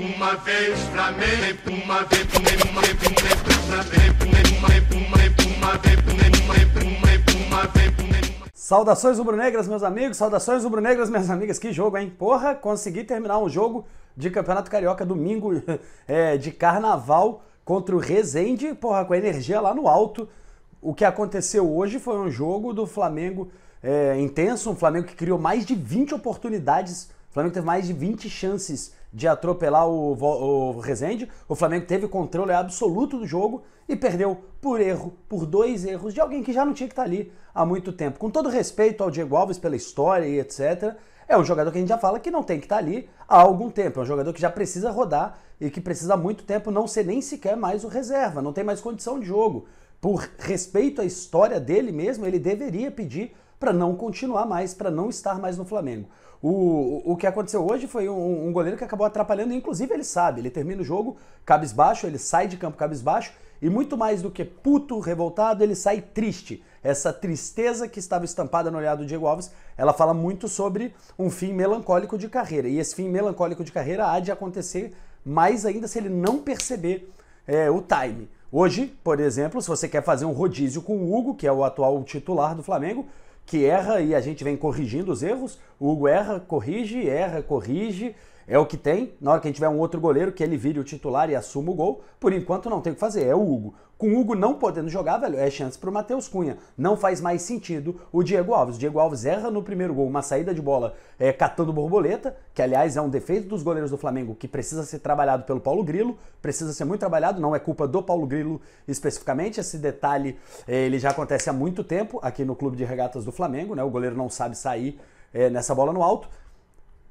Uma vez uma vez uma vez uma vez uma vez uma vez uma vez Saudações rubro-negras, meus amigos, saudações rubro-negras, minhas amigas. Que jogo, hein? Porra, consegui terminar um jogo de Campeonato Carioca domingo é, de carnaval contra o Rezende, porra, com a energia lá no alto. O que aconteceu hoje foi um jogo do Flamengo é, intenso, um Flamengo que criou mais de 20 oportunidades, o Flamengo teve mais de 20 chances de atropelar o, o Rezende. O Flamengo teve controle absoluto do jogo e perdeu por erro, por dois erros de alguém que já não tinha que estar tá ali há muito tempo. Com todo respeito ao Diego Alves pela história e etc., é um jogador que a gente já fala que não tem que estar tá ali há algum tempo. É um jogador que já precisa rodar e que precisa há muito tempo não ser nem sequer mais o reserva, não tem mais condição de jogo. Por respeito à história dele mesmo, ele deveria pedir para não continuar mais, para não estar mais no Flamengo. O, o que aconteceu hoje foi um, um, goleiro que acabou atrapalhando, inclusive ele sabe, ele termina o jogo cabisbaixo, ele sai de campo cabisbaixo e muito mais do que puto, revoltado, ele sai triste. Essa tristeza que estava estampada no olhar do Diego Alves, ela fala muito sobre um fim melancólico de carreira. E esse fim melancólico de carreira há de acontecer mais ainda se ele não perceber é, o time. Hoje, por exemplo, se você quer fazer um rodízio com o Hugo, que é o atual titular do Flamengo, que erra e a gente vem corrigindo os erros. O Hugo erra, corrige, erra, corrige, é o que tem. Na hora que a gente tiver um outro goleiro, que ele vire o titular e assuma o gol, por enquanto não tem o que fazer. É o Hugo. Com o Hugo não podendo jogar, velho, é chance pro Matheus Cunha. Não faz mais sentido o Diego Alves. O Diego Alves erra no primeiro gol uma saída de bola é, catando borboleta, que aliás é um defeito dos goleiros do Flamengo que precisa ser trabalhado pelo Paulo Grilo, precisa ser muito trabalhado, não é culpa do Paulo Grilo especificamente. Esse detalhe é, ele já acontece há muito tempo aqui no Clube de Regatas do Flamengo, né? O goleiro não sabe sair é, nessa bola no alto.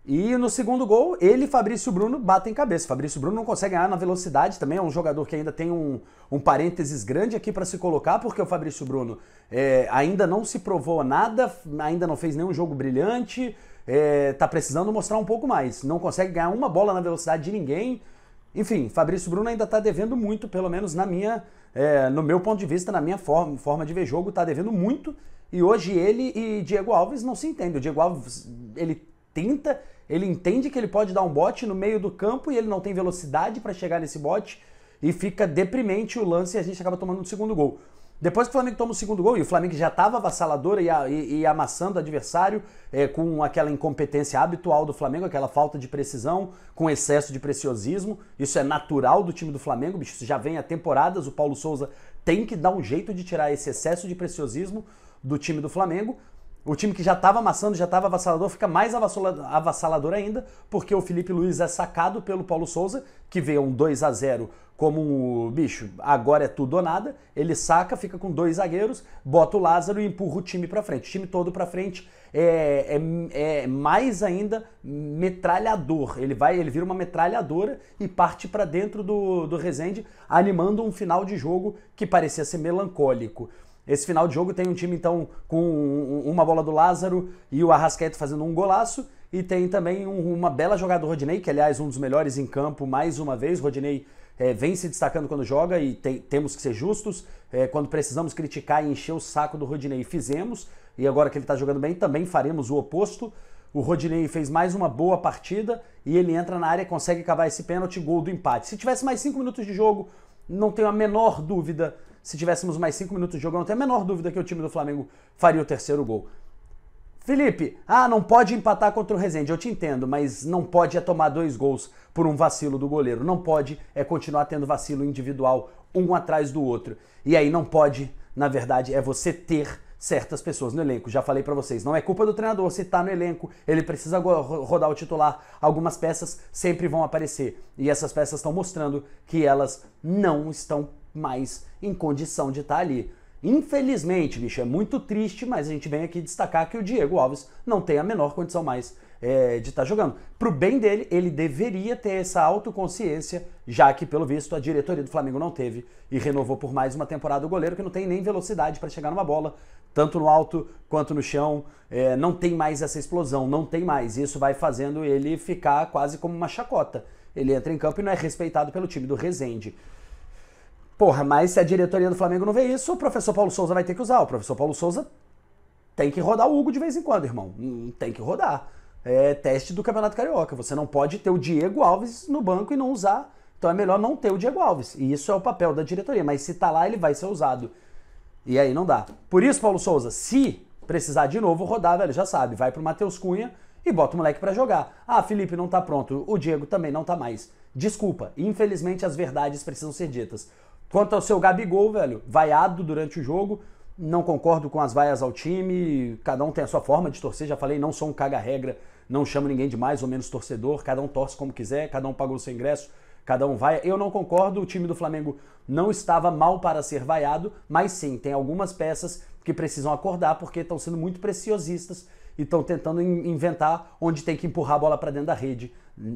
E no segundo gol, ele e Fabrício Bruno batem cabeça. Fabrício Bruno não consegue ganhar na velocidade também, é um jogador que ainda tem um, um parênteses grande aqui para se colocar, porque o Fabrício Bruno é, ainda não se provou nada, ainda não fez nenhum jogo brilhante, é, tá precisando mostrar um pouco mais. Não consegue ganhar uma bola na velocidade de ninguém. Enfim, Fabrício Bruno ainda está devendo muito, pelo menos na minha, é, no meu ponto de vista, na minha forma, forma de ver jogo, está devendo muito. E hoje ele e Diego Alves não se entendem. O Diego Alves, ele tenta ele entende que ele pode dar um bote no meio do campo e ele não tem velocidade para chegar nesse bote e fica deprimente o lance e a gente acaba tomando um segundo gol. Depois que o Flamengo toma o segundo gol, e o Flamengo já estava avassalador e, e, e, amassando o adversário é, com aquela incompetência habitual do Flamengo, aquela falta de precisão, com excesso de preciosismo. Isso é natural do time do Flamengo, bicho, isso já vem há temporadas. O Paulo Souza tem que dar um jeito de tirar esse excesso de preciosismo do time do Flamengo. O time que já estava amassando, já estava avassalador, fica mais avassalador ainda, porque o Felipe Luiz é sacado pelo Paulo Souza, que vê um 2 a 0 como um bicho, agora é tudo ou nada. Ele saca, fica com dois zagueiros, bota o Lázaro e empurra o time para frente. O time todo para frente é, é, é, mais ainda metralhador. Ele vai, ele vira uma metralhadora e parte para dentro do, do Resende, animando um final de jogo que parecia ser melancólico. Esse final de jogo tem um time, então, com uma bola do Lázaro e o Arrasqueto fazendo um golaço. E tem também um, uma bela jogada do Rodinei, que, aliás, um dos melhores em campo, mais uma vez. Rodinei é, vem se destacando quando joga e temos que ser justos. É, quando precisamos criticar e encher o saco do Rodinei, fizemos. E agora que ele está jogando bem, também faremos o oposto. O Rodinei fez mais uma boa partida e ele entra na área, consegue cavar esse pênalti, gol do empate. Se tivesse mais cinco minutos de jogo, não tenho a menor dúvida se tivéssemos mais cinco minutos de jogo, eu não tenho a menor dúvida que o time do Flamengo faria o terceiro gol. Felipe, ah, não pode empatar contra o Rezende, eu te entendo, mas não pode é tomar dois gols por um vacilo do goleiro. Não pode é continuar tendo vacilo individual um atrás do outro. E aí não pode, na verdade, é você ter certas pessoas no elenco. Já falei para vocês, não é culpa do treinador se tá no elenco, ele precisa rodar o titular. Algumas peças sempre vão aparecer e essas peças estão mostrando que elas não estão mais em condição de estar tá ali. Infelizmente, bicho, é muito triste, mas a gente vem aqui destacar que o Diego Alves não tem a menor condição mais é, de estar tá jogando. Pro bem dele, ele deveria ter essa autoconsciência, já que, pelo visto, a diretoria do Flamengo não teve e renovou por mais uma temporada o goleiro que não tem nem velocidade para chegar numa bola, tanto no alto quanto no chão. É, não tem mais essa explosão, não tem mais. Isso vai fazendo ele ficar quase como uma chacota. Ele entra em campo e não é respeitado pelo time do Rezende. Porra, mas se a diretoria do Flamengo não vê isso, o professor Paulo Souza vai ter que usar. O professor Paulo Souza tem que rodar o Hugo de vez em quando, irmão. Hum, tem que rodar. É teste do Campeonato Carioca. Você não pode ter o Diego Alves no banco e não usar. Então é melhor não ter o Diego Alves. E isso é o papel da diretoria. Mas se tá lá, ele vai ser usado. E aí não dá. Por isso, Paulo Souza, se precisar de novo rodar, velho, já sabe, vai pro Matheus Cunha e bota o moleque para jogar. Ah, Felipe não tá pronto, o Diego também não tá mais. Desculpa, infelizmente as verdades precisam ser ditas. Quanto ao seu Gabigol, velho, vaiado durante o jogo, não concordo com as vaias ao time, cada um tem a sua forma de torcer, já falei, não sou um caga-regra, não chamo ninguém de mais ou menos torcedor, cada um torce como quiser, cada um pagou o seu ingresso, cada um vai. Eu não concordo, o time do Flamengo não estava mal para ser vaiado, mas sim, tem algumas peças que precisam acordar porque estão sendo muito preciosistas e estão tentando inventar onde tem que empurrar a bola para dentro da rede.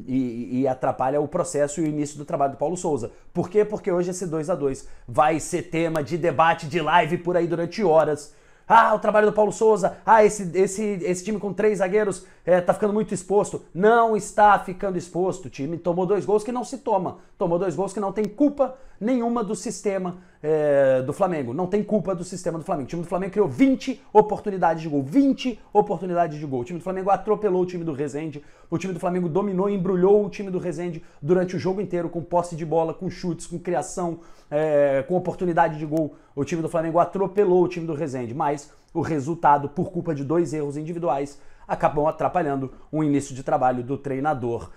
E, e, atrapalha o processo e o início do trabalho do Paulo Souza. Por quê? Porque hoje esse 2 a 2 vai ser tema de debate, de live por aí durante horas. Ah, o trabalho do Paulo Souza, ah, esse, esse, esse time com três zagueiros é, tá ficando muito exposto. Não está ficando exposto. O time tomou dois gols que não se toma, tomou dois gols que não tem culpa nenhuma do sistema é, do Flamengo. Não tem culpa do sistema do Flamengo. O time do Flamengo criou 20 oportunidades de gol. 20 oportunidades de gol. O time do Flamengo atropelou o time do Rezende. O time do Flamengo dominou e embrulhou o time do Rezende durante o jogo inteiro, com posse de bola, com chutes, com criação, é, com oportunidade de gol. O time do Flamengo atropelou o time do Rezende. Mas o resultado, por culpa de dois erros individuais, acabou atrapalhando o início de trabalho do treinador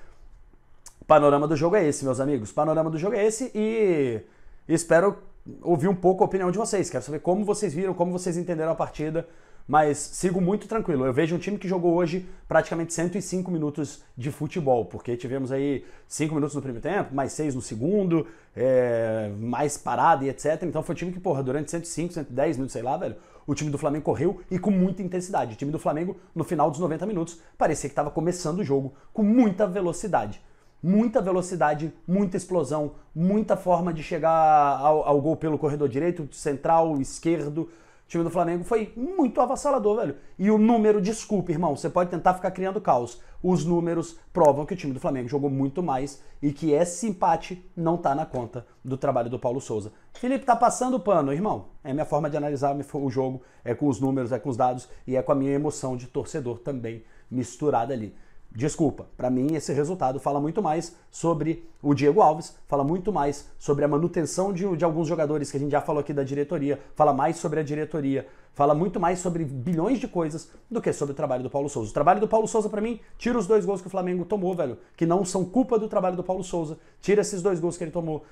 panorama do jogo é esse, meus amigos. Panorama do jogo é esse e espero ouvir um pouco a opinião de vocês. Quero saber como vocês viram, como vocês entenderam a partida. Mas sigo muito tranquilo. Eu vejo um time que jogou hoje praticamente 105 minutos de futebol, porque tivemos aí 5 minutos no primeiro tempo, mais 6 no segundo, é, mais parada e etc. Então foi um time que, porra, durante 105, 110 minutos, sei lá, velho, o time do Flamengo correu e com muita intensidade. O time do Flamengo, no final dos 90 minutos, parecia que estava começando o jogo com muita velocidade muita velocidade, muita explosão, muita forma de chegar ao, ao gol pelo corredor direito, central, esquerdo. O time do Flamengo foi muito avassalador, velho. E o número, desculpe, irmão, você pode tentar ficar criando caos. Os números provam que o time do Flamengo jogou muito mais e que esse empate não tá na conta do trabalho do Paulo Souza. Felipe, tá passando o pano, irmão. É minha forma de analisar o jogo, é com os números, é com os dados e é com a minha emoção de torcedor também misturada ali. Desculpa, para mim esse resultado fala muito mais sobre o Diego Alves, fala muito mais sobre a manutenção de, de, alguns jogadores que a gente já falou aqui da diretoria, fala mais sobre a diretoria, fala muito mais sobre bilhões de coisas do que sobre o trabalho do Paulo Souza. O trabalho do Paulo Souza, para mim, tira os dois gols que o Flamengo tomou, velho, que não são culpa do trabalho do Paulo Souza, tira esses dois gols que ele tomou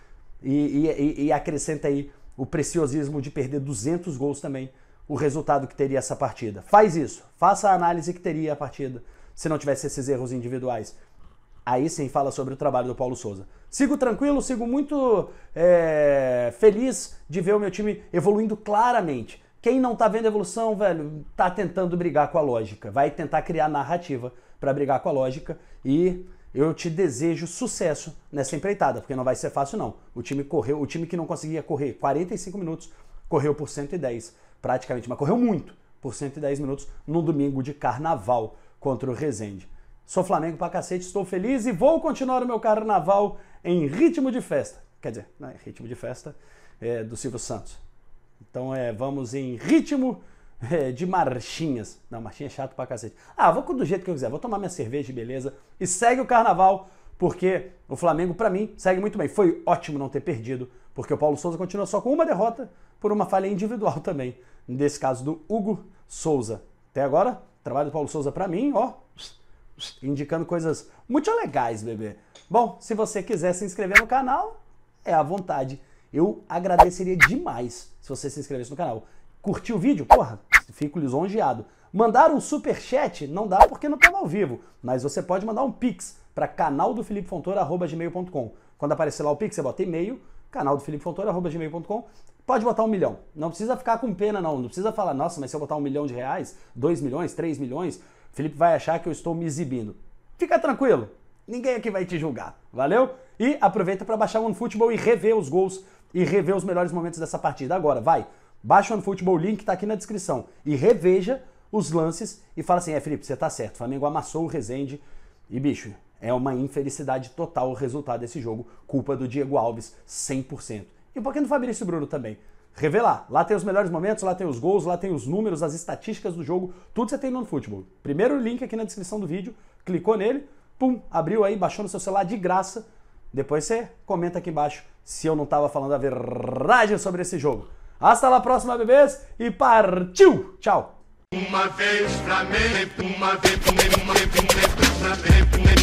e, e, e acrescenta aí o preciosismo de perder 200 gols também, o resultado que teria essa partida. Faz isso, faça a análise que teria a partida se não tivesse esses erros individuais. Aí sim fala sobre o trabalho do Paulo Souza. Sigo tranquilo, sigo muito é, feliz de ver o meu time evoluindo claramente. Quem não tá vendo evolução, velho, tá tentando brigar com a lógica. Vai tentar criar narrativa para brigar com a lógica e eu te desejo sucesso nessa empreitada, porque não vai ser fácil não. O time correu, o time que não conseguia correr 45 minutos, correu por 110, praticamente, mas correu muito, por 110 minutos no domingo de carnaval contra o Rezende. Sou Flamengo pra cacete, estou feliz e vou continuar o meu carnaval em ritmo de festa. Quer dizer, é ritmo de festa é, do Silvio Santos. Então é, vamos em ritmo é, de marchinhas. Não, marchinha é chato pra cacete. Ah, vou do jeito que eu quiser, vou tomar minha cerveja, beleza, e segue o carnaval, porque o Flamengo, para mim, segue muito bem. Foi ótimo não ter perdido, porque o Paulo Souza continua só com uma derrota por uma falha individual também, nesse caso do Hugo Souza. Até agora, trabalho do Paulo Souza para mim, ó, indicando coisas muito legais, bebê. Bom, se você quiser se inscrever no canal, é à vontade. Eu agradeceria demais se você se inscrevesse no canal. curtir o vídeo? Porra, fico lisonjeado. Mandar um super chat? Não dá porque não estamos ao vivo, mas você pode mandar um pix para canaldofilipefontoura.gmail.com. Quando aparecer lá o pix, você bota e-mail, canal do Felipe Fontoura, arroba gmail.com. Pode botar um milhão. Não precisa ficar com pena, não. Não precisa falar, nossa, mas se eu botar um milhão de reais, dois milhões, três milhões, Felipe vai achar que eu estou me exibindo. Fica tranquilo, ninguém aqui vai te julgar. Valeu? E aproveita para baixar o OneFootball e rever os gols e rever os melhores momentos dessa partida. Agora, vai. Baixa o OneFootball, o link está aqui na descrição. E reveja os lances e fala assim: é, Felipe, você tá certo. O Flamengo amassou o Rezende. E, bicho, é uma infelicidade total o resultado desse jogo, culpa do Diego Alves 100%. E um pouquinho do Fabrício Bruno também. Revelar, lá tem os melhores momentos, lá tem os gols, lá tem os números, as estatísticas do jogo, tudo você tem no futebol. Primeiro link aqui na descrição do vídeo, clicou nele, pum, abriu aí, baixou no seu celular de graça. Depois você comenta aqui embaixo se eu não estava falando a verdade sobre esse jogo. Hasta lá próxima, bebês, e partiu! Tchau! Uma vez mim, uma vez, uma vez, uma vez, pra mim, uma vez, pra mim.